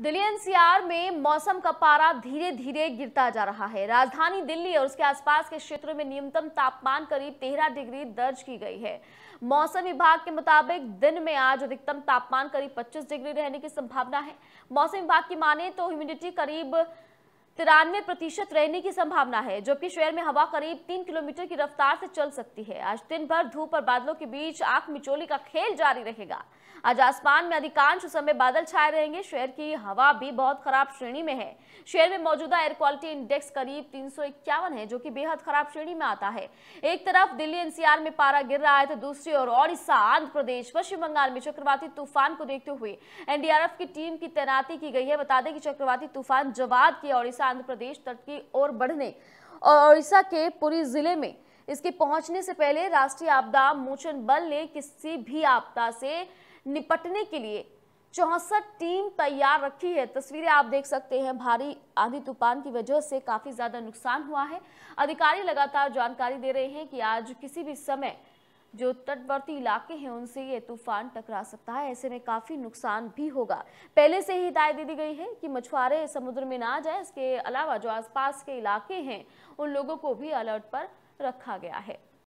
Delhi NCR में मौसम का पारा धीरे धीरे गिरता जा रहा है राजधानी दिल्ली और उसके आसपास के क्षेत्रों में न्यूनतम तापमान करीब तेरह डिग्री दर्ज की गई है मौसम विभाग के मुताबिक दिन में आज अधिकतम तापमान करीब 25 डिग्री रहने की संभावना है मौसम विभाग की माने तो ह्यूमिडिटी करीब तिरानवे प्रतिशत रहने की संभावना है जबकि शहर में हवा करीब तीन किलोमीटर की रफ्तार से चल सकती है आज दिन भर धूप और बादलों के बीच आंख मिचोली का खेल जारी रहेगा आज आसमान में अधिकांश समय बादल छाए रहेंगे शहर की हवा भी बहुत खराब श्रेणी में है शहर में मौजूदा एयर क्वालिटी इंडेक्स करीब तीन है जो की बेहद खराब श्रेणी में आता है एक तरफ दिल्ली एनसीआर में पारा गिर रहा है तो दूसरी ओर ओडिशा आंध्र प्रदेश पश्चिम बंगाल में चक्रवाती तूफान को देखते हुए एनडीआरएफ की टीम की तैनाती की गई है बता दें कि चक्रवाती तूफान जवाद की ओडिशा आंध्र प्रदेश तट की ओर बढ़ने और ओडिशा के पुरी जिले में इसके पहुंचने से पहले राष्ट्रीय आपदा मोचन बल ने किसी भी आपदा से निपटने के लिए चौसठ टीम तैयार रखी है तस्वीरें आप देख सकते हैं भारी आंधी तूफान की वजह से काफी ज्यादा नुकसान हुआ है अधिकारी लगातार जानकारी दे रहे हैं कि आज किसी भी समय जो तटवर्ती इलाके हैं उनसे ये तूफान टकरा सकता है ऐसे में काफ़ी नुकसान भी होगा पहले से ही हिदायत दे दी गई है कि मछुआरे समुद्र में ना जाए इसके अलावा जो आसपास के इलाके हैं उन लोगों को भी अलर्ट पर रखा गया है